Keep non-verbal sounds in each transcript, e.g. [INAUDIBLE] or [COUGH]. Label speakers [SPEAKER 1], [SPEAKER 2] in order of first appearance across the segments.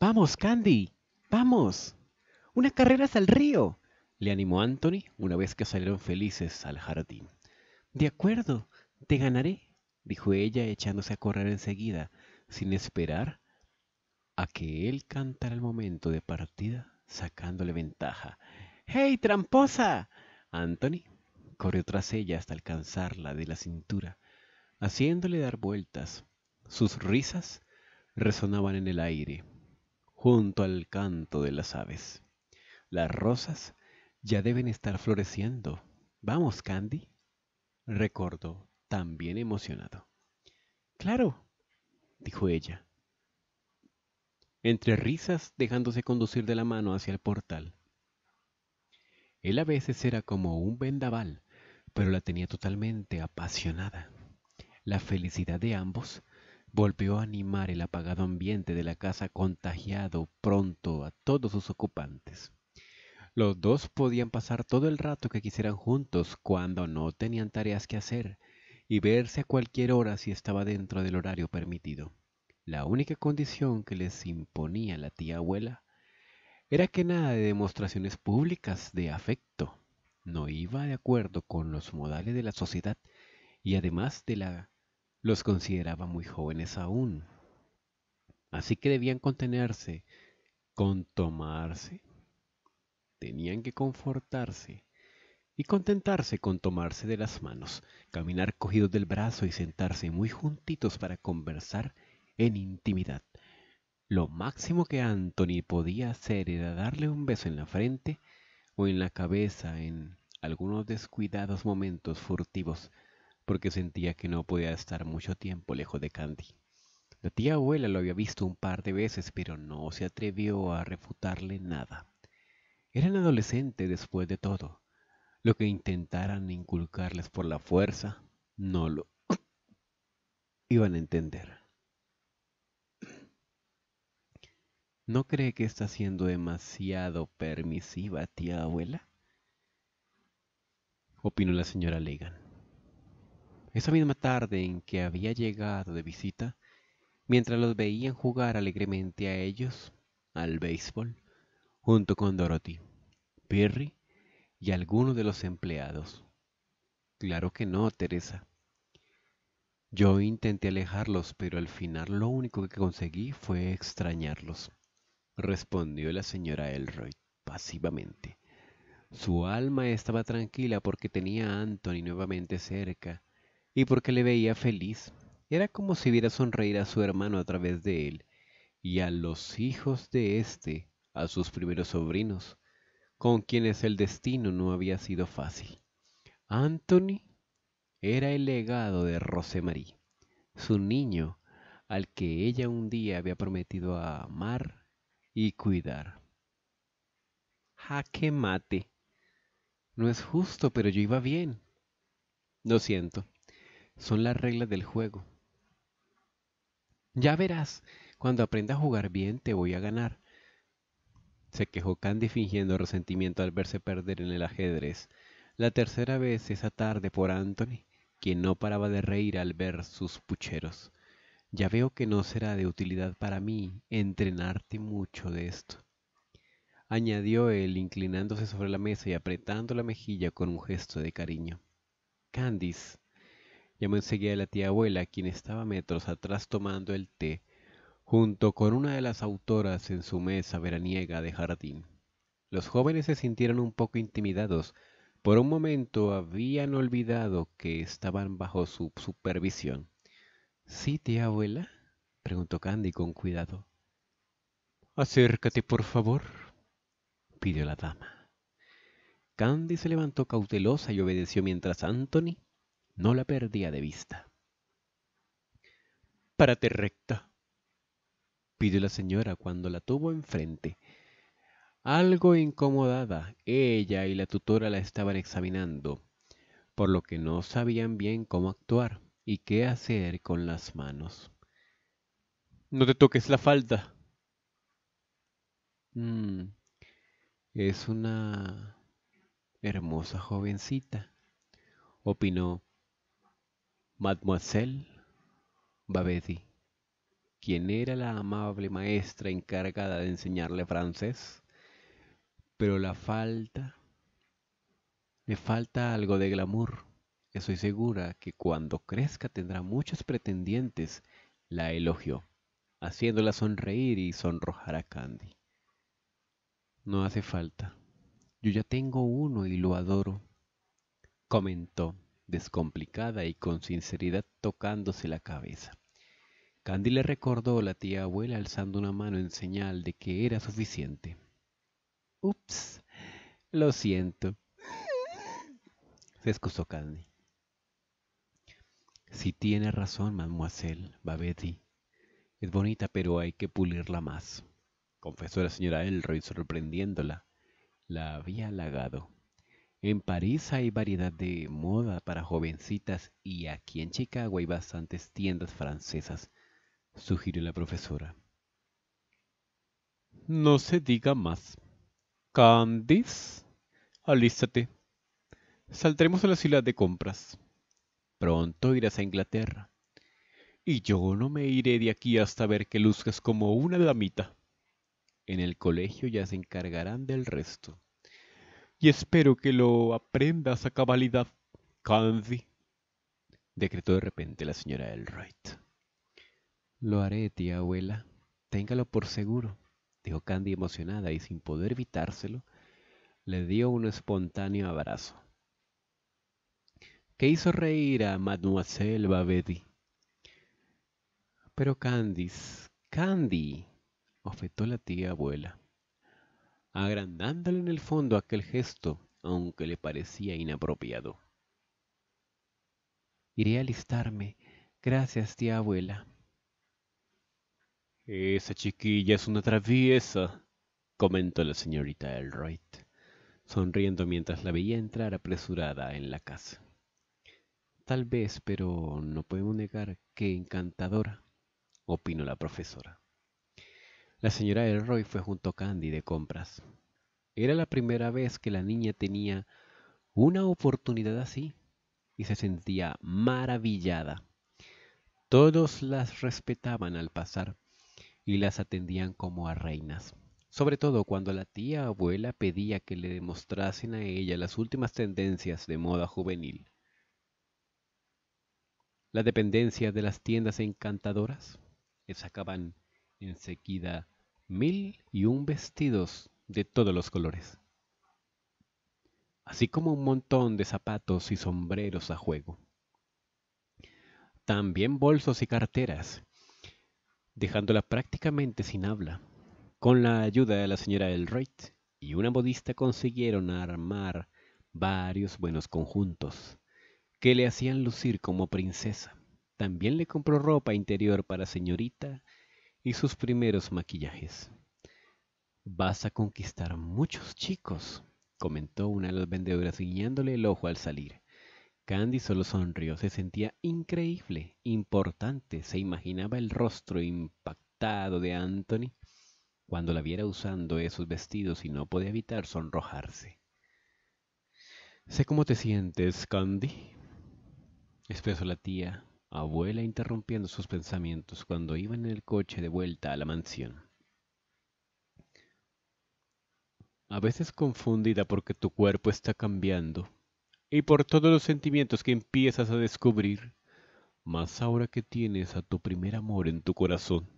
[SPEAKER 1] Vamos, Candy, vamos. ¡Una carrera hasta al río, le animó Anthony una vez que salieron felices al jardín. De acuerdo, te ganaré, dijo ella echándose a correr enseguida, sin esperar a que él cantara el momento de partida, sacándole ventaja. ¡Hey, tramposa! Anthony corrió tras ella hasta alcanzarla de la cintura, haciéndole dar vueltas. Sus risas resonaban en el aire junto al canto de las aves. Las rosas ya deben estar floreciendo. Vamos, Candy, recordó, también emocionado. Claro, dijo ella, entre risas dejándose conducir de la mano hacia el portal. Él a veces era como un vendaval, pero la tenía totalmente apasionada. La felicidad de ambos volvió a animar el apagado ambiente de la casa contagiado pronto a todos sus ocupantes. Los dos podían pasar todo el rato que quisieran juntos cuando no tenían tareas que hacer y verse a cualquier hora si estaba dentro del horario permitido. La única condición que les imponía la tía abuela era que nada de demostraciones públicas de afecto no iba de acuerdo con los modales de la sociedad y además de la los consideraba muy jóvenes aún. Así que debían contenerse, contomarse. Tenían que confortarse y contentarse con tomarse de las manos, caminar cogidos del brazo y sentarse muy juntitos para conversar en intimidad. Lo máximo que Anthony podía hacer era darle un beso en la frente o en la cabeza en algunos descuidados momentos furtivos porque sentía que no podía estar mucho tiempo lejos de Candy. La tía abuela lo había visto un par de veces, pero no se atrevió a refutarle nada. Eran adolescente después de todo. Lo que intentaran inculcarles por la fuerza, no lo [COUGHS] iban a entender. ¿No cree que está siendo demasiado permisiva, tía abuela? Opinó la señora Legan. Esa misma tarde en que había llegado de visita, mientras los veían jugar alegremente a ellos, al béisbol, junto con Dorothy, Perry y algunos de los empleados. Claro que no, Teresa. Yo intenté alejarlos, pero al final lo único que conseguí fue extrañarlos, respondió la señora Elroy pasivamente. Su alma estaba tranquila porque tenía a Anthony nuevamente cerca y porque le veía feliz. Era como si viera sonreír a su hermano a través de él y a los hijos de éste, a sus primeros sobrinos, con quienes el destino no había sido fácil. Anthony era el legado de Rosemarie, su niño al que ella un día había prometido amar y cuidar. Jaque mate. No es justo, pero yo iba bien. Lo siento son las reglas del juego. Ya verás, cuando aprenda a jugar bien te voy a ganar. Se quejó Candy fingiendo resentimiento al verse perder en el ajedrez. La tercera vez esa tarde por Anthony, quien no paraba de reír al ver sus pucheros. Ya veo que no será de utilidad para mí entrenarte mucho de esto. Añadió él, inclinándose sobre la mesa y apretando la mejilla con un gesto de cariño. Candice, Llamó enseguida a la tía abuela, quien estaba metros atrás tomando el té, junto con una de las autoras en su mesa veraniega de jardín. Los jóvenes se sintieron un poco intimidados. Por un momento habían olvidado que estaban bajo su supervisión. ¿Sí, tía abuela? preguntó Candy con cuidado. Acércate, por favor, pidió la dama. Candy se levantó cautelosa y obedeció mientras Anthony no la perdía de vista. Párate recta, pidió la señora cuando la tuvo enfrente. Algo incomodada, ella y la tutora la estaban examinando, por lo que no sabían bien cómo actuar y qué hacer con las manos. No te toques la falda. Mm, es una hermosa jovencita, opinó Mademoiselle Babetti, quien era la amable maestra encargada de enseñarle francés, pero la falta, le falta algo de glamour. Estoy segura que cuando crezca tendrá muchos pretendientes, la elogió, haciéndola sonreír y sonrojar a Candy. No hace falta. Yo ya tengo uno y lo adoro, comentó descomplicada y con sinceridad tocándose la cabeza. Candy le recordó a la tía abuela alzando una mano en señal de que era suficiente. Ups, lo siento. Se excusó Candy. Si tiene razón, mademoiselle Babetti. Es bonita, pero hay que pulirla más, confesó la señora Elroy sorprendiéndola. La había halagado. En París hay variedad de moda para jovencitas y aquí en Chicago hay bastantes tiendas francesas, sugirió la profesora. No se diga más. Candice, alístate. Saldremos a la ciudad de compras. Pronto irás a Inglaterra. Y yo no me iré de aquí hasta ver que luzcas como una damita. En el colegio ya se encargarán del resto y espero que lo aprendas a cabalidad, Candy, decretó de repente la señora Elroyd. Lo haré, tía abuela, téngalo por seguro, dijo Candy emocionada y sin poder evitárselo, le dio un espontáneo abrazo que hizo reír a Mademoiselle Babetti? Pero Candy, Candy, ofetó la tía abuela agrandándole en el fondo aquel gesto, aunque le parecía inapropiado. Iré a alistarme. Gracias, tía abuela. Esa chiquilla es una traviesa, comentó la señorita Elroyd, sonriendo mientras la veía entrar apresurada en la casa. Tal vez, pero no podemos negar que encantadora, opinó la profesora. La señora Elroy fue junto a Candy de compras. Era la primera vez que la niña tenía una oportunidad así y se sentía maravillada. Todos las respetaban al pasar y las atendían como a reinas, sobre todo cuando la tía abuela pedía que le demostrasen a ella las últimas tendencias de moda juvenil. La dependencia de las tiendas encantadoras le sacaban enseguida mil y un vestidos de todos los colores, así como un montón de zapatos y sombreros a juego. También bolsos y carteras, dejándola prácticamente sin habla. Con la ayuda de la señora Elright y una modista consiguieron armar varios buenos conjuntos que le hacían lucir como princesa. También le compró ropa interior para señorita y sus primeros maquillajes. Vas a conquistar muchos chicos, comentó una de las vendedoras guiñándole el ojo al salir. Candy solo sonrió, se sentía increíble, importante, se imaginaba el rostro impactado de Anthony cuando la viera usando esos vestidos y no podía evitar sonrojarse. Sé cómo te sientes, Candy, expresó la tía abuela interrumpiendo sus pensamientos cuando iban en el coche de vuelta a la mansión. A veces confundida porque tu cuerpo está cambiando y por todos los sentimientos que empiezas a descubrir, más ahora que tienes a tu primer amor en tu corazón.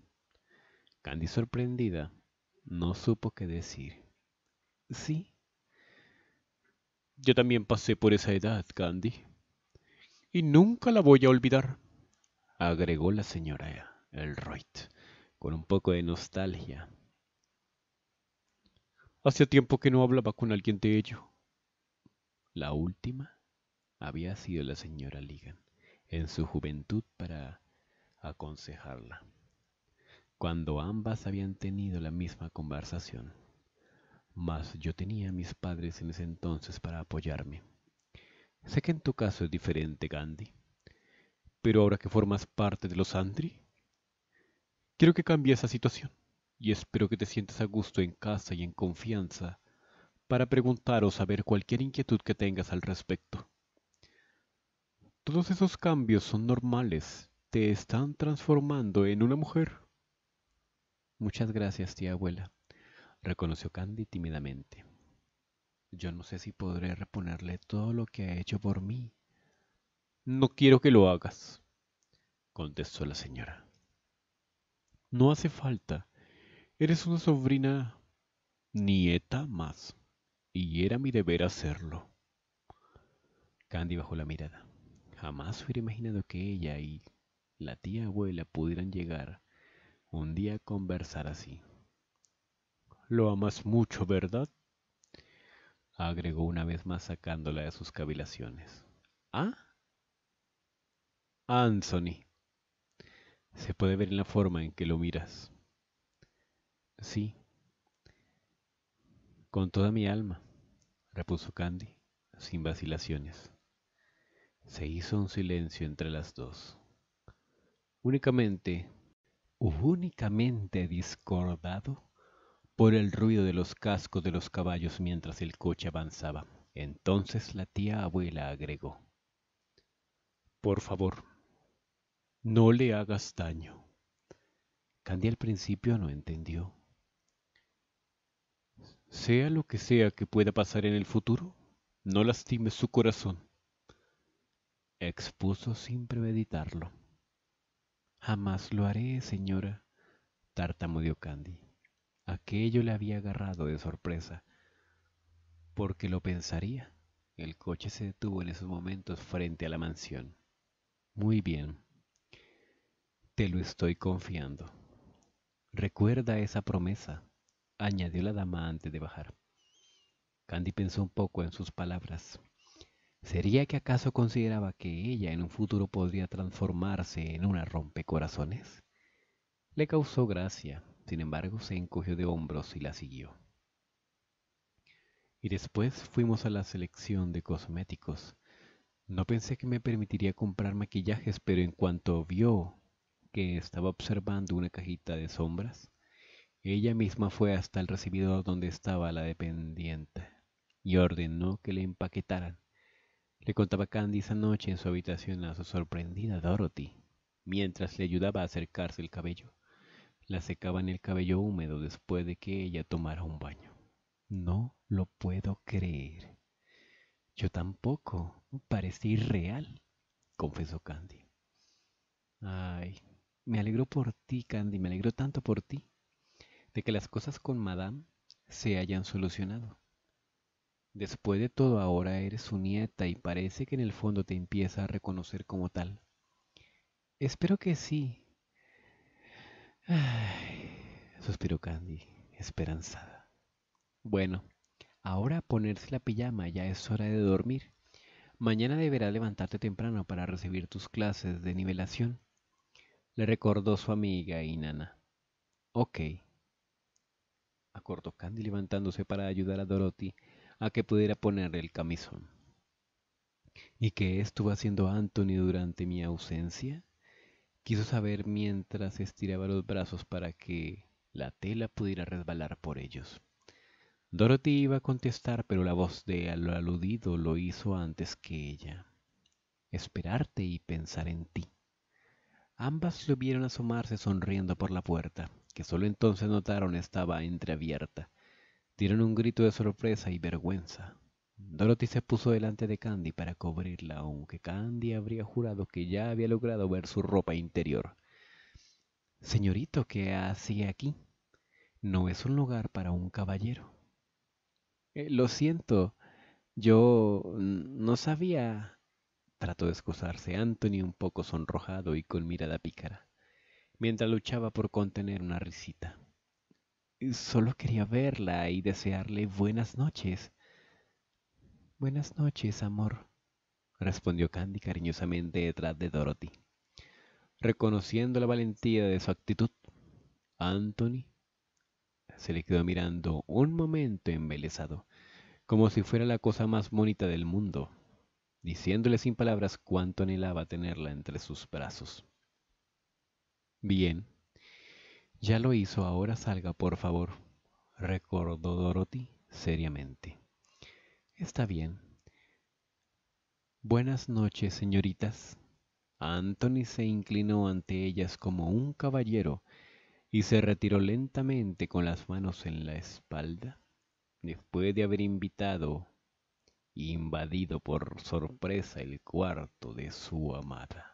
[SPEAKER 1] Candy sorprendida no supo qué decir. Sí. Yo también pasé por esa edad, Candy y nunca la voy a olvidar, agregó la señora eh, Elroyd con un poco de nostalgia. Hacía tiempo que no hablaba con alguien de ello. La última había sido la señora Ligan en su juventud para aconsejarla, cuando ambas habían tenido la misma conversación. Mas yo tenía a mis padres en ese entonces para apoyarme. Sé que en tu caso es diferente, Gandhi. Pero ahora que formas parte de los Andri, quiero que cambie esa situación y espero que te sientas a gusto en casa y en confianza para preguntar o saber cualquier inquietud que tengas al respecto. Todos esos cambios son normales, te están transformando en una mujer. Muchas gracias, tía abuela, reconoció Candy tímidamente. Yo no sé si podré reponerle todo lo que ha hecho por mí. No quiero que lo hagas, contestó la señora. No hace falta. Eres una sobrina nieta más, y era mi deber hacerlo. Candy bajó la mirada. Jamás hubiera imaginado que ella y la tía abuela pudieran llegar un día a conversar así. Lo amas mucho, ¿verdad? agregó una vez más sacándola de sus cavilaciones. ¿Ah? Anthony. Se puede ver en la forma en que lo miras. Sí. Con toda mi alma, repuso Candy, sin vacilaciones. Se hizo un silencio entre las dos. Únicamente, únicamente discordado por el ruido de los cascos de los caballos mientras el coche avanzaba. Entonces la tía abuela agregó, Por favor, no le hagas daño. Candy al principio no entendió. Sea lo que sea que pueda pasar en el futuro, no lastimes su corazón. Expuso sin premeditarlo. Jamás lo haré, señora, tartamudeó Candy. Aquello le había agarrado de sorpresa, porque lo pensaría. El coche se detuvo en esos momentos frente a la mansión. Muy bien, te lo estoy confiando. Recuerda esa promesa, añadió la dama antes de bajar. Candy pensó un poco en sus palabras. ¿Sería que acaso consideraba que ella en un futuro podría transformarse en una rompecorazones? Le causó gracia, sin embargo, se encogió de hombros y la siguió. Y después fuimos a la selección de cosméticos. No pensé que me permitiría comprar maquillajes, pero en cuanto vio que estaba observando una cajita de sombras, ella misma fue hasta el recibidor donde estaba la dependiente y ordenó que le empaquetaran. Le contaba Candy esa noche en su habitación a su sorprendida Dorothy, mientras le ayudaba a acercarse el cabello. La secaban el cabello húmedo después de que ella tomara un baño. No lo puedo creer. Yo tampoco. Parece irreal, confesó Candy. Ay, me alegro por ti, Candy, me alegro tanto por ti, de que las cosas con Madame se hayan solucionado. Después de todo ahora eres su nieta y parece que en el fondo te empieza a reconocer como tal. Espero que sí, Ay, suspiró Candy, esperanzada. Bueno, ahora ponerse la pijama, ya es hora de dormir. Mañana deberá levantarte temprano para recibir tus clases de nivelación. Le recordó su amiga y Nana. Ok. Acordó Candy levantándose para ayudar a Dorothy a que pudiera ponerle el camisón. ¿Y qué estuvo haciendo Anthony durante mi ausencia? Quiso saber mientras estiraba los brazos para que la tela pudiera resbalar por ellos. Dorothy iba a contestar, pero la voz de aludido lo hizo antes que ella. Esperarte y pensar en ti. Ambas lo vieron asomarse sonriendo por la puerta, que solo entonces notaron estaba entreabierta. Dieron un grito de sorpresa y vergüenza. Dorothy se puso delante de Candy para cubrirla, aunque Candy habría jurado que ya había logrado ver su ropa interior. Señorito, ¿qué hacía aquí? No es un lugar para un caballero. Eh, lo siento, yo no sabía. Trató de excusarse Anthony un poco sonrojado y con mirada pícara, mientras luchaba por contener una risita. Solo quería verla y desearle buenas noches. Buenas noches, amor, respondió Candy cariñosamente detrás de Dorothy. Reconociendo la valentía de su actitud, Anthony se le quedó mirando un momento embelesado, como si fuera la cosa más bonita del mundo, diciéndole sin palabras cuánto anhelaba tenerla entre sus brazos. Bien, ya lo hizo, ahora salga, por favor, recordó Dorothy seriamente. Está bien. Buenas noches, señoritas. Anthony se inclinó ante ellas como un caballero y se retiró lentamente con las manos en la espalda, después de haber invitado, invadido por sorpresa, el cuarto de su amada.